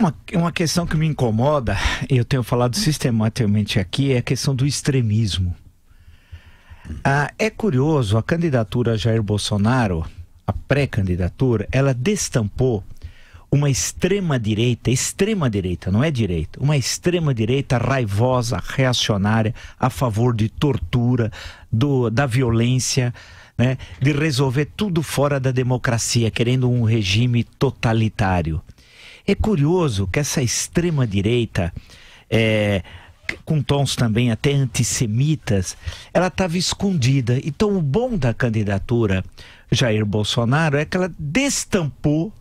uma, uma questão que me incomoda, eu tenho falado sistematicamente aqui, é a questão do extremismo. Ah, é curioso, a candidatura a Jair Bolsonaro, a pré-candidatura, ela destampou uma extrema-direita, extrema-direita, não é direita, uma extrema-direita raivosa, reacionária, a favor de tortura, do, da violência, né, de resolver tudo fora da democracia, querendo um regime totalitário. É curioso que essa extrema-direita, é, com tons também até antissemitas, ela estava escondida. Então, o bom da candidatura Jair Bolsonaro é que ela destampou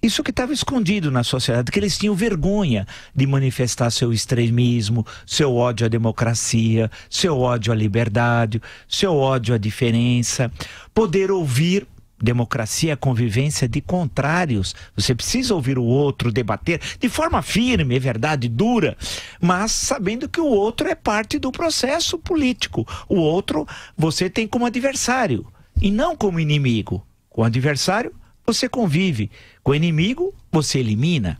isso que estava escondido na sociedade, que eles tinham vergonha de manifestar seu extremismo, seu ódio à democracia, seu ódio à liberdade, seu ódio à diferença, poder ouvir democracia é convivência de contrários. Você precisa ouvir o outro debater de forma firme, é verdade, dura, mas sabendo que o outro é parte do processo político. O outro você tem como adversário e não como inimigo. Com o adversário você convive, com o inimigo você elimina.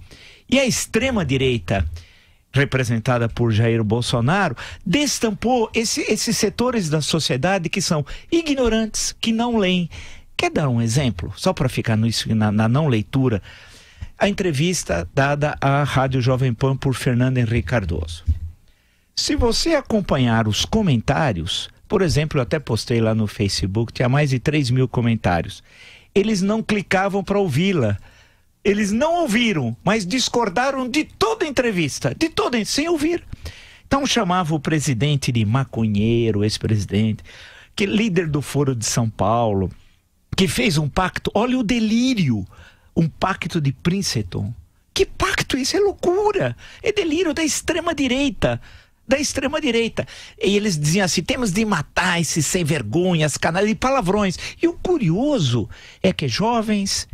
E a extrema direita representada por Jair Bolsonaro, destampou esse, esses setores da sociedade que são ignorantes, que não leem, Quer dar um exemplo? Só para ficar nisso, na, na não leitura, a entrevista dada à Rádio Jovem Pan por Fernando Henrique Cardoso. Se você acompanhar os comentários, por exemplo, eu até postei lá no Facebook, tinha mais de 3 mil comentários. Eles não clicavam para ouvi-la. Eles não ouviram, mas discordaram de toda a entrevista, de toda, sem ouvir. Então chamava o presidente de maconheiro, ex-presidente, que é líder do Foro de São Paulo, que fez um pacto, olha o delírio, um pacto de Princeton. Que pacto isso? É loucura! É delírio da extrema direita da extrema-direita. E eles diziam assim: temos de matar esses sem vergonhas, canais e palavrões. E o curioso é que jovens,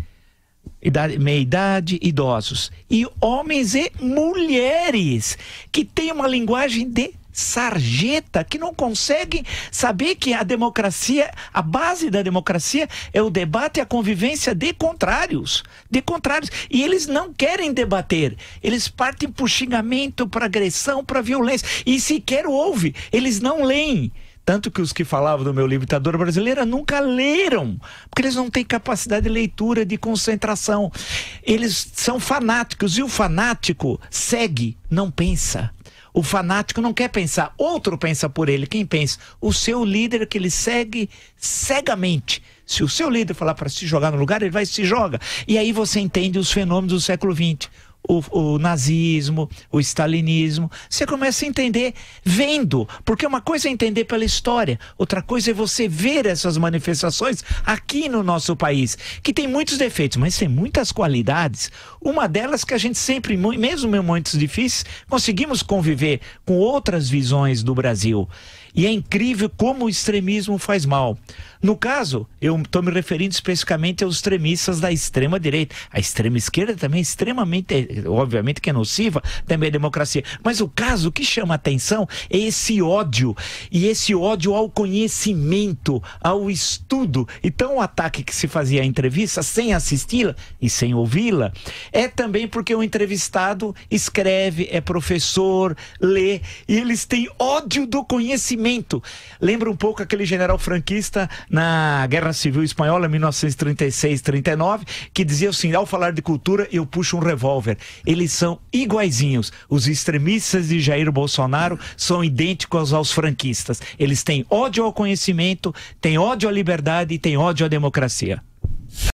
idade, meia-idade, idosos, e homens e mulheres que têm uma linguagem de sarjeta que não conseguem saber que a democracia, a base da democracia é o debate e a convivência de contrários, de contrários, e eles não querem debater. Eles partem para xingamento, para agressão, para violência e sequer ouve, eles não leem. Tanto que os que falavam do meu Libertador brasileiro Brasileira nunca leram, porque eles não têm capacidade de leitura, de concentração. Eles são fanáticos e o fanático segue, não pensa. O fanático não quer pensar, outro pensa por ele. Quem pensa? O seu líder que ele segue cegamente. Se o seu líder falar para se jogar no lugar, ele vai se joga. E aí você entende os fenômenos do século XX o, o nazismo, o stalinismo. Você começa a entender vendo, porque uma coisa é entender pela história, outra coisa é você ver essas manifestações aqui no nosso país, que tem muitos defeitos, mas tem muitas qualidades. Uma delas que a gente sempre, mesmo em momentos difíceis, conseguimos conviver com outras visões do Brasil. E é incrível como o extremismo faz mal. No caso, eu estou me referindo especificamente aos extremistas da extrema direita. A extrema esquerda também é extremamente, obviamente, que é nociva também à democracia. Mas o caso que chama atenção é esse ódio e esse ódio ao conhecimento, ao estudo. Então, o ataque que se fazia à entrevista sem assisti-la e sem ouvi-la é também porque o entrevistado escreve, é professor, lê e eles têm ódio do conhecimento. Lembra um pouco aquele general franquista na Guerra Civil Espanhola, 1936-39, que dizia assim: ao falar de cultura, eu puxo um revólver. Eles são iguaizinhos. Os extremistas de Jair Bolsonaro são idênticos aos franquistas. Eles têm ódio ao conhecimento, têm ódio à liberdade e têm ódio à democracia.